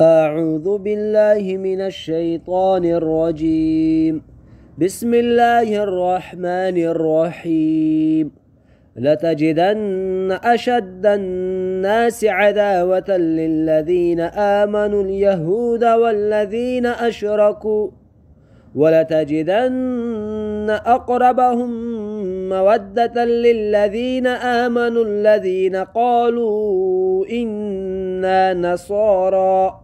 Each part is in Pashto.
أعوذ بالله من الشيطان الرجيم بسم الله الرحمن الرحيم لتجدن أشد الناس عداوة للذين آمنوا اليهود والذين أشركوا ولتجدن أقربهم مودة للذين آمنوا الذين قالوا إنا نصارى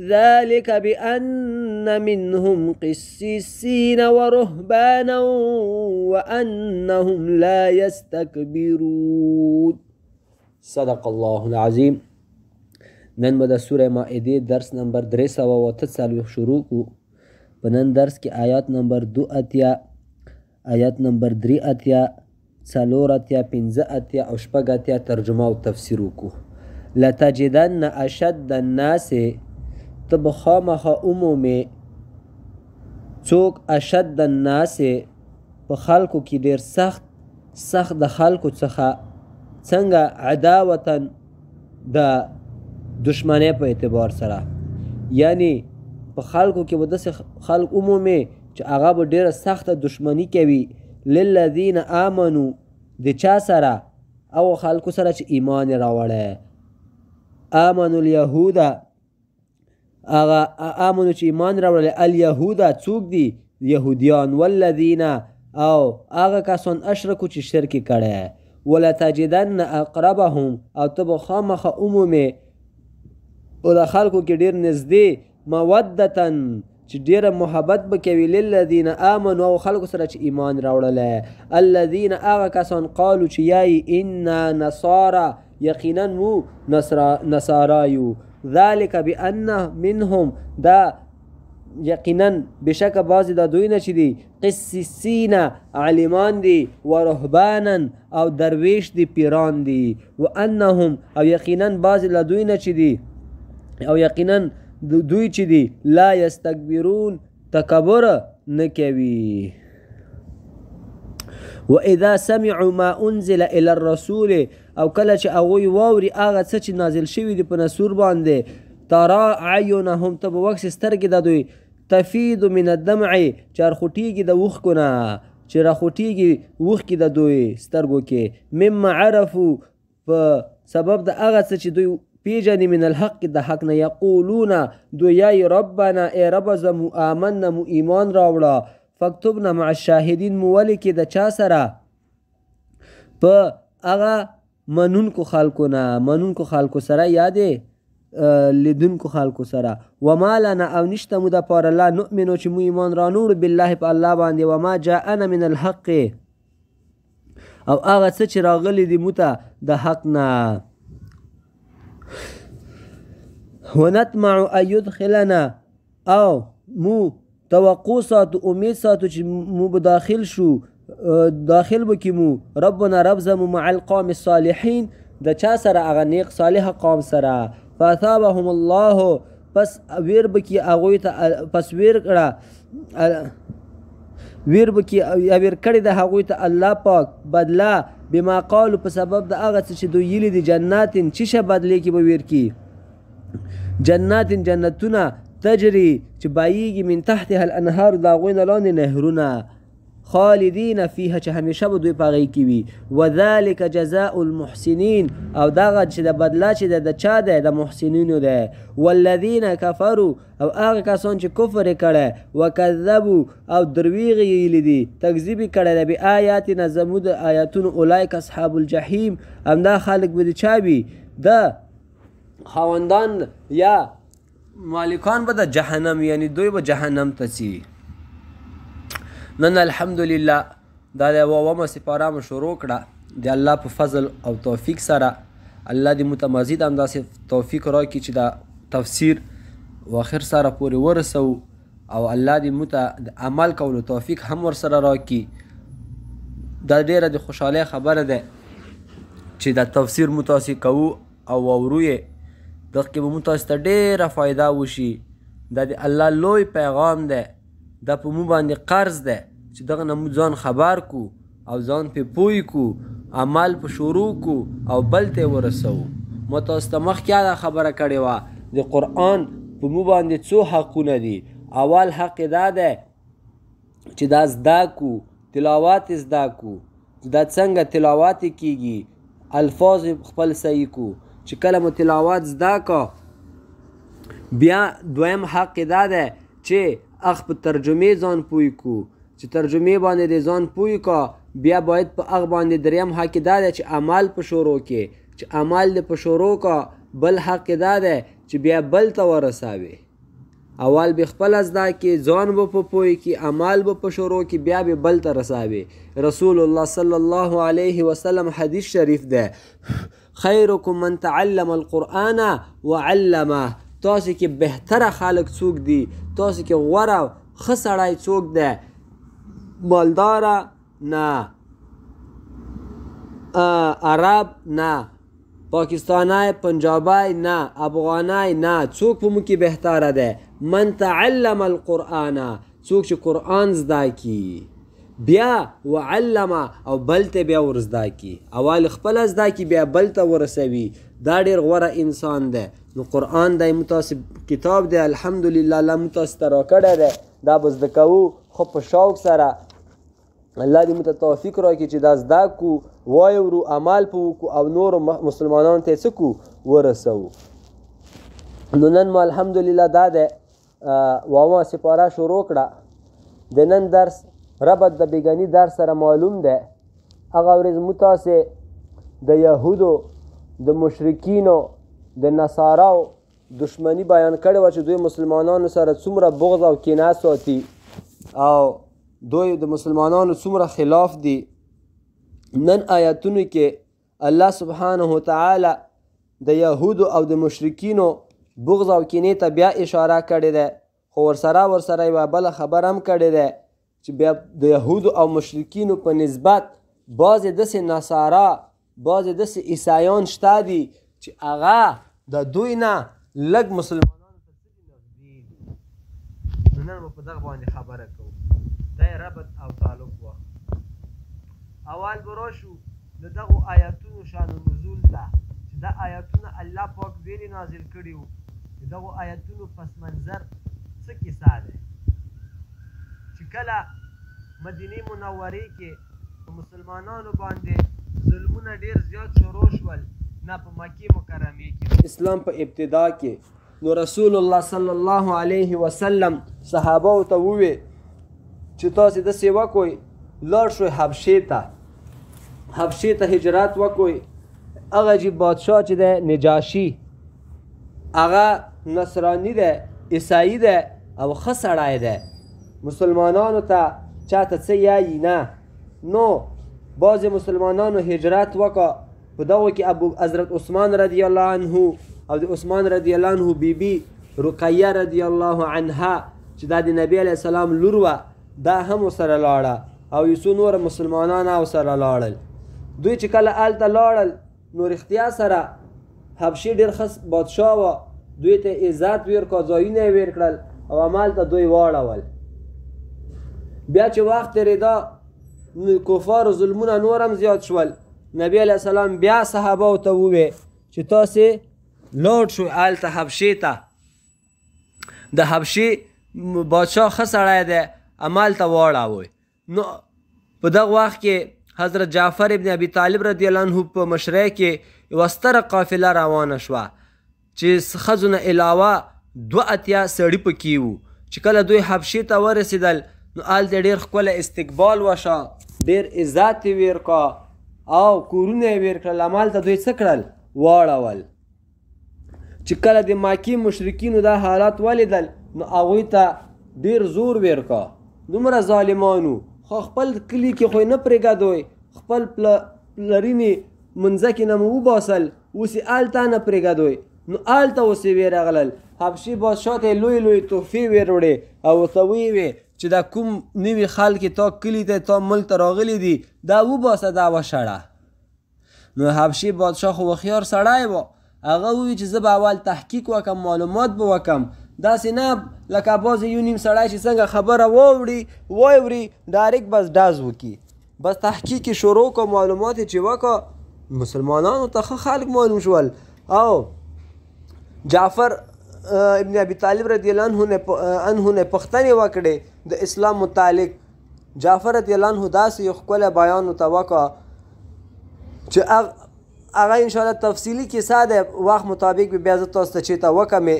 ذلك بأن منهم قسيسين ورهبانا وأنهم لا يستكبرون صدق الله العظيم نن به سورة ما ايدي درس نمبر 343 شروع کو په نن درس كي آيات نمبر دو أتيا آيات نمبر دري أتيا سالور أتيا پنځه أتيا او شپږ أتيا ترجمه او تفسیر وکړو لتجدن اشد الناس ته به خامخا عمومې څوک اشد الناس په خلکو کې ډیر سخت سخت د خلکو څخه څنګه عداوتن د دشمنی په اعتبار سره یعنی په خلکو کې به داسې خلک عمومي چې هغه به ډیره سخته دشمنی کوي للذین آمنو د چا سره او خلکو سره چې ایمان راوړی آمنو الیهوده هغه امنو چې ایمان راوړل الیهودا څوک دي یهودیان والذین او هغه کسان اشرکو چې شرک کړي ولا تجدن اقربهم او تب خامخه عمومي او د خلکو کې ډیر نږدې مودتن چې ډیره محبت به کوي للذین آمنوا او خلکو سره چې ایمان راوړل الذین هغه کسان قالو چې یای ان نصارا یقینا مو نصارا یو ذالک بانه منهم دا یقینا بشک بعض د دوی نه چي دي قسیسین عالمان دي و رهبانا او درویش دي پیران دي و انهم او یقینا بعض د دوی نه چي دي او یقینا دوی چي دي لا یستكبرون تکبر نه کوي واذا سمعوا ما انزل الى الرسول او کله چې هغوی واوري هغه څه چې نازل شوي دي په نسور باندې تارا عیونهم ته به وخت سترګې د دوی تفید من الدمع چارخوټیږي د اوښکو نه چې راخوټیږي اوښکې د دوی سترګو کې مما عرفو په سبب د هغه څه چې دوی پیژنې من الحق د حق نه یقولون دوی یای ربنا ای رب زمو آمنا مو ایمان راوړه فاکتبنا مع الشاهدین مو ولیکې د چا سره په هغه منونکو خلکو نه منونکو خلکو سره یادې لیدونکو خلکو سره وما لنا او نشته مو دپاره لا نؤمنو چې مو ایمان رانوړو بالله په الله باندې وما جاءنا من الحق او هغه څه چې راغلی دي مو ته د حق نه ونطمع ان يدخلنا او مو توقع ساتو امید ساتو چې مو به داخل شو داخل وکیمو ربنا رب زمو مع القوم الصالحین د چا سره هغه نیک صالح قوم سره فاثابهم الله پس ویر بکی هغه ته پس ویر کړه ویر بکی ویر کړي د هغه ته الله پاک بدلا بما قالو په سبب د هغه چې دوی یلی دي جناتین چې شه بدلی کې به ویر کی جناتین جنتونه تجری چې بایږي من تحتها الانهار دا غوینه لاندې نهرونه خالدین فیها چې همیشه به دوی پاغی کی وي وذالک جزاء المحسنین او دا چې د بدلا چې د چا ده د محسنینو ده والذین کفروا او هغه کسان چې کفر کړي وکذبوا او درویغ یې دي تکذیب کړي د آیاتنا زمود آیاتون اولایک اصحاب الجحیم همدا خالق به چا وي د خواندان یا مالکان به د جهنم یعنی دوی به جهنم ته نن الحمدلله دا د اوومه سپاره مو شروع کړه د الله په فضل او توفیق سره الله دې متمازید همداسې توفیق راکړي چې دا تفسیر واخر سره پورې ورسو او الله دې مت د عمل کولو توفیق هم ور سره راکړي دا ډیره د خوشاله خبره ده چې دا تفسیر متاسي کوو او وروي دغه به متاسي ته ډیره فائدہ وشي دا د الله لوی پیغام ده د په مو باندې قرض ده چې دغه نه ځان خبر کو او ځان په پوی کو عمل په شروع کو او بل ته ورسو متاستمخ کیا دا خبره کړې وا د قران په مو باندې څو حقونه دي اول حق دا ده چې دا زدا کو تلاوات زدا کو دا څنګه تلاوات کیږي الفاظ خپل صحیح کو چې کلمه تلاوات زدا کا بیا دویم حق دا ده چې اخ په ترجمه ځان پوی کو چې ترجمه باندې د ځان پوي کا بیا باید په اغ باندې دریم حق دا دی چې اعمال په شروع کې چې اعمال د په شروع کا بل حق دا دی چې بیا بل ته ورساوي اول به خپل ازدا کې ځان به په پوي کې اعمال به په شروع کې بیا به بل ته رساوي رسول الله صلی الله علیه وسلم حدیث شریف ده خیرکم من تعلم القرآن وعلمه تاسو کې بهتره خالق څوک دی تاسو کې غوره خسړای څوک ده مالداره نه عرب نه پاکستانی پنجابی نه افغانی نه څوک په مو کې بهتاره ده من تعلم القرآن څوک چې قرآن زده کی بیا وعلم او بلته بیا ورزده کی اول خپل زده کی بیا بلته ورسوي دا ډیر غوره انسان ده نو قرآن د متاسب کتاب دی الحمدلله الله متاستر راکړه ده دا بس د کوو خو په شوق سره الله دې موږ ته توفیق راکړي چې دا زده کو وایو عمل پوکو او نور مسلمانانو ته څه کو ورسو نو نن مو الحمدلله دا ده واما سپاره شروع کړه د نن درس ربط د بیګانی درس سره معلوم ده هغه ورځ مو تاسو د يهودو د مشرکینو د نصاراو دشمنی بیان کړو چې دوی مسلمانانو سره څومره بغض او کینه ساتي او دوی د مسلمانانو څومره خلاف دي نن آیاتونو کې الله سبحانه وتعالى د یهودو او د مشرکینو بغض او کینې ته بیا اشاره کړې ده خو ورسره ورسره یوه بله خبره هم کړې ده چې بیا د یهودو او مشرکینو په نسبت بعضې داسې نصارا بعضې داسې عیسایان شته دي چې هغه د دوی نه لږ مسلمانانو ته نن په دغه باندې خبره کوو د ربط او تعلق وخت اول بروشو د دغه آیاتونو شان نزول ده چې د آیاتونو الله پاک ویلي نازل کړي وو دغه آیاتونو پس منظر څه کیسه ده چې کله مدینه منورې کې مسلمانانو باندې ظلمونه ډیر زیات شروع شول نه په مکی مکرمه کې اسلام په ابتدا کې نو رسول الله صلی الله علیه وسلم صحابه او ته وویل چې تاسو د سیوا کوی لاړ شو حبشې ته حبشې ته هجرت وکوي هغه چې بادشاه چې د نجاشي هغه نصرانی ده عیسایی ده او ښه سړی ده مسلمانانو ته چاته څه یایي نه نو بعضې مسلمانانو هجرت وکړه په دغو کې ابو حضرت عثمان رضی الله عنه او د عثمان رضی الله عنه بیبي بی رقیه رضی الله عنها چې دا د نبی علیه السلام لور وه دا هم ورسره لاړه او یسو نور مسلمانان او سره لاړل دوی چې کله آلته لاړل نور اختیا سره حبشي ډیر خص بادشاه و دوی ته عزت ویر کا ځایونه ویر کړل او مالته دوی واړول بیا چې وخت تیرېدا کفار ظلمونه نور هم زیات شول نبی علیه السلام بیا صحابه ته وویل چې تاسې لاړ شو هلته حبشې ته د حبشې بادشاه ښه سړی دی امال ته واړاوه نو په دغه وخت کې حضرت جعفر ابن ابي طالب رضی الله عنه په مشرۍ کې یو ستره قافله روانه شوه چې خزونه علاوه دوه اتیا سړي پکې وو چې کله دوی حبشي ته ورسېدل نو هلته ډېر ښکلی استقبال وشه ډېر عزت یې ویر کا او کورونه یې ویر کړل همالته دوی څه کړل واړول چې کله د ماکي مشرکینو دا حالات ولیدل نو هغوی ته ډېر زور ویر کا دومره ظالمانو خو خپل کلی کې خو نه پرېږدوی خپل پلرینې منځکې نه مو وباسل اوس یې هلته نه پرېږدوی نو هلته اوس یې ویې راغلل حبشي بادشاه ته یې لوی لوی تحفې ویې وروړې او ورته ویې چې دا کوم نوي خلک تا کلی ته تا ملک ته راغلي دي دا وباسه دا وشړه نو حبشي بادشاه خو هوښیار سړی و هغه وویل چې زه به اول تحقیق وکم معلومات به وکم داسې نه لکه باز یو نیم سړی چې څنګه خبره ووري ووري ډایرک بس ډاز وکي بس تحقیق شروع کو معلومات چې وکا مسلمانانو ته خلک معلوم شول او جعفر ابن ابي طالب رضی الله عنه انه نه پښتنه وکړي د اسلام متعلق جعفر رضی الله عنه داسې خپل بیان او توقع چې هغه ان شاء الله تفصیلی کیسه د وخت مطابق به بیا تاسو ته چیته وکمه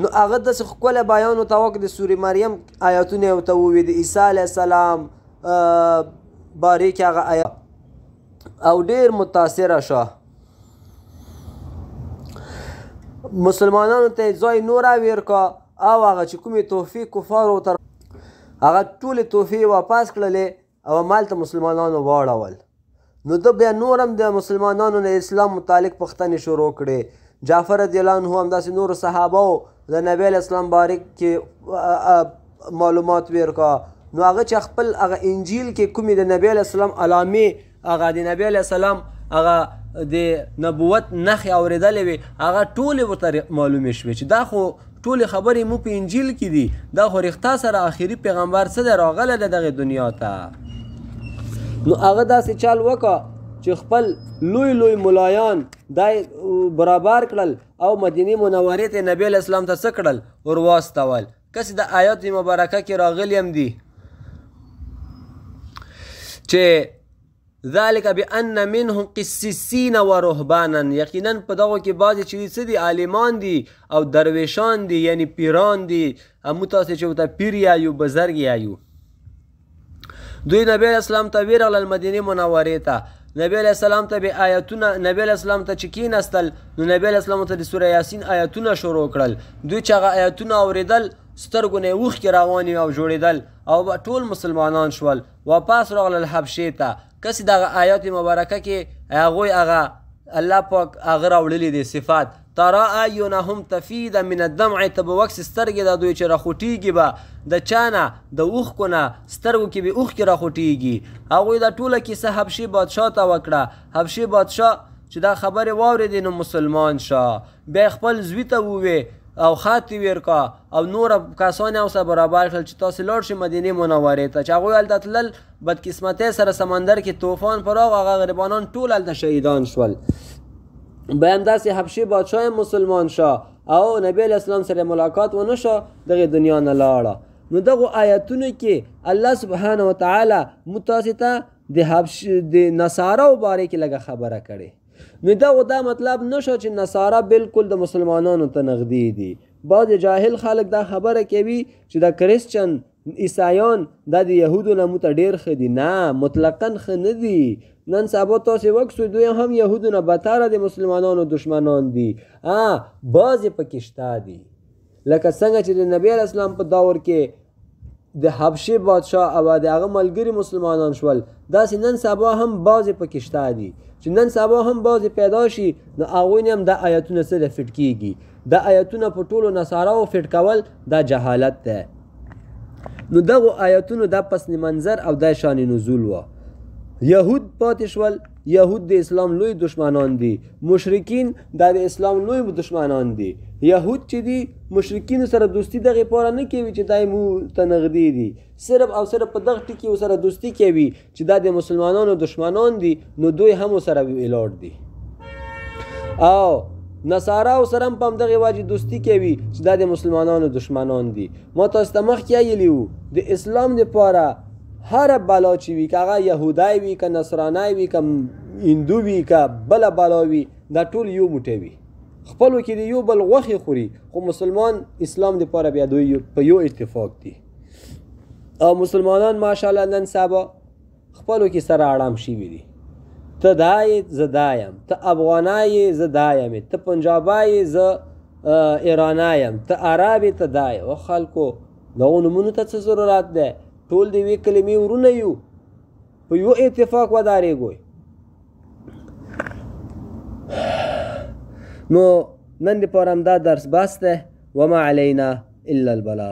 نو هغه د خپل بیان او توګه د سوره مریم آیاتونه او تو وی د عیسی علی السلام باره کې هغه آیا او ډیر متاثر شه مسلمانانو ته ځای نور اویر کا او هغه چې کومه توفیق کفار او تر هغه ټول توفیق واپس کړلې او مال ته مسلمانانو واړول نو د بیا نورم د مسلمانانو نه اسلام متعلق پښتنې شروع کړي جعفر رضی الله عنه هم داسې نور صحابه د نبی اسلام بارک کې معلومات ورکا نو هغه چې خپل هغه انجیل کې کومې د نبی اسلام علامې هغه د نبی اسلام هغه د نبوت نخې اوریدلې وي هغه ټولې ورته معلومې شوې چې دا خو ټول خبرې مو په انجیل کې دي دا خو رښتا سره آخري پیغمبر څه دی راغله د دغه دنیا ته نو هغه داسې چال وکړه چې خپل لوی لوی ملایان دای برابر کړل او مدینه منورې ته نبی علیه اسلام ته څه کړل ور واستول کسې د آیات مبارکه کې راغلی هم دي چې ذالک بان منهم قسیسین و رهبانا یقینا په دغو کې بعضې چې څه دي عالمان دي او درویشان دي یعنی پیران دي مو تاسې چې ورته پیر یایو بزرګ یایو دوی نبی علیه اسلام ته ویې راغلل مدینې منورې ته نبی علیہ السلام ته به آیاتونه نبی علیہ السلام ته چکینستل نو نبی علیہ السلام ته د سوره یاسین آیاتونه شروع کړل دوی چې هغه آیاتونه اوریدل سترګو نه وښ کې رواني او جوړیدل او ټول مسلمانان شول واپس راغلل حبشې ته کس دغه آیات مبارکه کې هغه هغه الله پاک هغه راوړلی دی صفات ترا اعینهم تفید من الدمع تبوکس سترګې د دوی چې راخوټیږي به د چانه د اوښکو نه سترګو کې به اوښکې راخوټیږي هغوی دا ټوله کیسه حبشي بادشاه ته وکړه حبشي بادشاه چې دا خبرې واورېدې نو مسلمان شه بیا خپل زوی ته ووې او خاطی ورکا او نور کسان او سره برابر شل چې تاسو لاړ شئ مدینه منورې ته چې هغه ال دتلل بد قسمتې سره سمندر کې طوفان پر او هغه غریبانان ټول ال شهیدان شول به همداسې حبشي بادشاه مسلمان شاه او نبی اسلام سره ملاقات ونه شو دغه دنیا نه لاړه نو دغه آیتونو کې الله سبحانه وتعالى متاسطه د حبش د نصارو باره کې لږه خبره کړي نو دا دا مطلب نشو چې نصارا بالکل د مسلمانانو ته نغدي دي بعض جاهل خلک دا خبره کوي چې دا کرسچن عیسایان دا د یهودو نه مت ډیر خ دي نه مطلقاً خ نه دي نن سبا تاسو وکسو دوی هم یهودو نه بتاره د مسلمانانو دشمنان دي ا بعض پکشتا دي لکه څنګه چې د نبی اسلام په داور کې د حبشي بادشاه او د هغه ملګری مسلمانان شول داسې نن سبا هم بعضې پکې شته دي چې نن سبا هم بعضې پیدا شي نو هغوی هم دا آیتونه سره فټ کیږي دا آیتونه په ټولو نصاراو فټ کول دا جهالت دی نو دغو آیتونو دا پس منظر او دا شان نزول و یهود پاتې شول یهود د اسلام لوی دشمنان دي مشرکین دا د اسلام لوی دشمنان دي یهود چې دي مشرکین سره دوستی دغه پوره نه کوي چې دای مو تنغدی دي صرف او صرف په دغه ټکی سره دوستی کوي چې دا د مسلمانانو دشمنان دي نو دوی هم سره ویلاړ دي او نصارا او سره په دغه واجب دوستی کوي چې دا د مسلمانانو دشمنان دي ما تاسو ته مخکې ویلی وو د اسلام لپاره هر بلا چې وي که هغه یهودای وي که نصرانای وي که هندو وي که بله بلا وي دا ټول یو موټی وي خپلو کې د یو بل غوښې خوري خو مسلمان اسلام دپاره بیا دوی په یو اتفاق دي او مسلمانان ماشاءالله نن سبا خپلو کې سره آرام شوي دي ته دا یې زه دا یم ته افغانا یې زه دا یم ته پنجابا یې زه ایرانا یم ته عرب یې ته دا یې او خلکو دغو نومونو ته څه ضرورت دی ټول د یوې کلمې ورونه یو په یو اتفاق ودارېږئ نو نن د پوره همدا درس بس دی وما علینا الا البلاغ